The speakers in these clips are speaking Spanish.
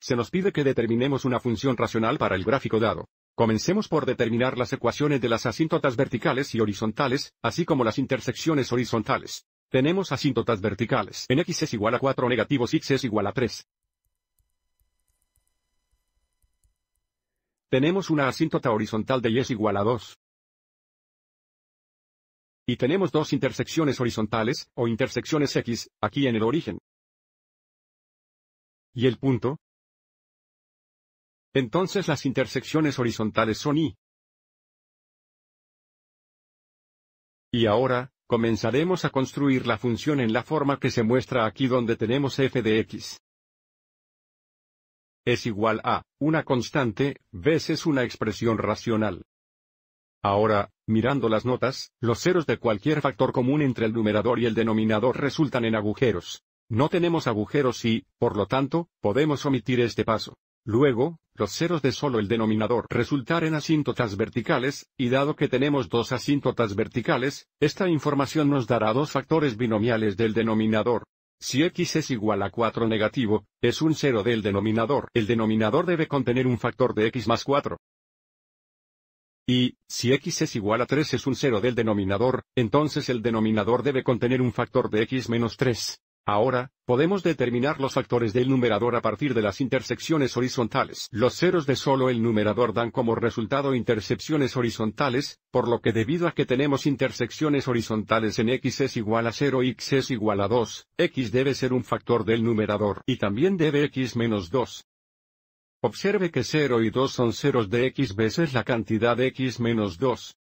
Se nos pide que determinemos una función racional para el gráfico dado. Comencemos por determinar las ecuaciones de las asíntotas verticales y horizontales, así como las intersecciones horizontales. Tenemos asíntotas verticales. En x es igual a 4 negativos x es igual a 3. Tenemos una asíntota horizontal de y es igual a 2. Y tenemos dos intersecciones horizontales, o intersecciones x, aquí en el origen. Y el punto, entonces las intersecciones horizontales son y. Y ahora, comenzaremos a construir la función en la forma que se muestra aquí donde tenemos f de x. Es igual a, una constante, veces una expresión racional. Ahora, mirando las notas, los ceros de cualquier factor común entre el numerador y el denominador resultan en agujeros. No tenemos agujeros y, por lo tanto, podemos omitir este paso. Luego, los ceros de solo el denominador resultar en asíntotas verticales, y dado que tenemos dos asíntotas verticales, esta información nos dará dos factores binomiales del denominador. Si x es igual a 4 negativo, es un cero del denominador. El denominador debe contener un factor de x más 4. Y, si x es igual a 3 es un cero del denominador, entonces el denominador debe contener un factor de x menos 3. Ahora, podemos determinar los factores del numerador a partir de las intersecciones horizontales. Los ceros de solo el numerador dan como resultado intersecciones horizontales, por lo que debido a que tenemos intersecciones horizontales en x es igual a 0 y x es igual a 2, x debe ser un factor del numerador y también debe x menos 2. Observe que 0 y 2 son ceros de x veces la cantidad x menos 2.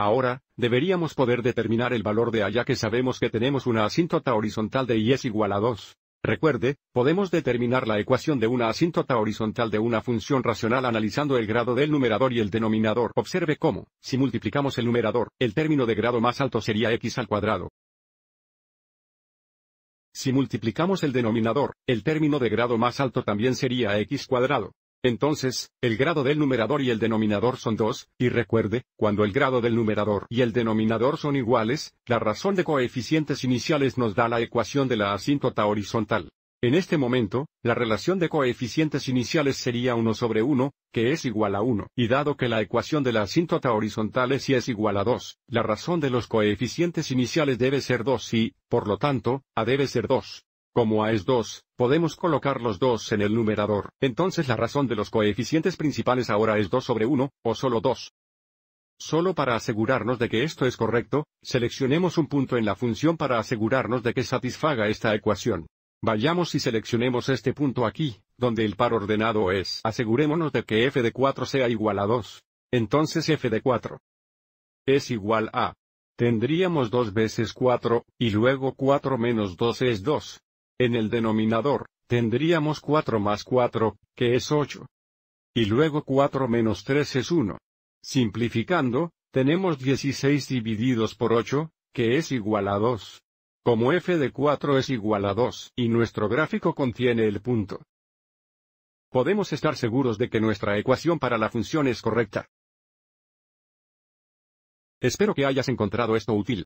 Ahora, deberíamos poder determinar el valor de A ya que sabemos que tenemos una asíntota horizontal de y es igual a 2. Recuerde, podemos determinar la ecuación de una asíntota horizontal de una función racional analizando el grado del numerador y el denominador. Observe cómo, si multiplicamos el numerador, el término de grado más alto sería x al cuadrado. Si multiplicamos el denominador, el término de grado más alto también sería x cuadrado. Entonces, el grado del numerador y el denominador son 2, y recuerde, cuando el grado del numerador y el denominador son iguales, la razón de coeficientes iniciales nos da la ecuación de la asíntota horizontal. En este momento, la relación de coeficientes iniciales sería 1 sobre 1, que es igual a 1, y dado que la ecuación de la asíntota horizontal es y es igual a 2, la razón de los coeficientes iniciales debe ser 2 y, por lo tanto, A debe ser 2. Como A es 2, podemos colocar los 2 en el numerador, entonces la razón de los coeficientes principales ahora es 2 sobre 1, o solo 2. Solo para asegurarnos de que esto es correcto, seleccionemos un punto en la función para asegurarnos de que satisfaga esta ecuación. Vayamos y seleccionemos este punto aquí, donde el par ordenado es. Asegurémonos de que f de 4 sea igual a 2. Entonces f de 4 es igual a. Tendríamos 2 veces 4, y luego 4 menos 2 es 2. En el denominador, tendríamos 4 más 4, que es 8. Y luego 4 menos 3 es 1. Simplificando, tenemos 16 divididos por 8, que es igual a 2. Como f de 4 es igual a 2 y nuestro gráfico contiene el punto. Podemos estar seguros de que nuestra ecuación para la función es correcta. Espero que hayas encontrado esto útil.